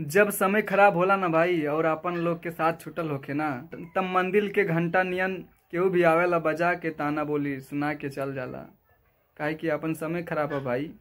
जब समय खराब होला ना भाई और अपन लोग के साथ छुटल होके ना तब मंदिर के घंटा नियन केहू भी आवेला बजा के ताना बोली सुना के चल जाला काहे कि अपन समय खराब है भाई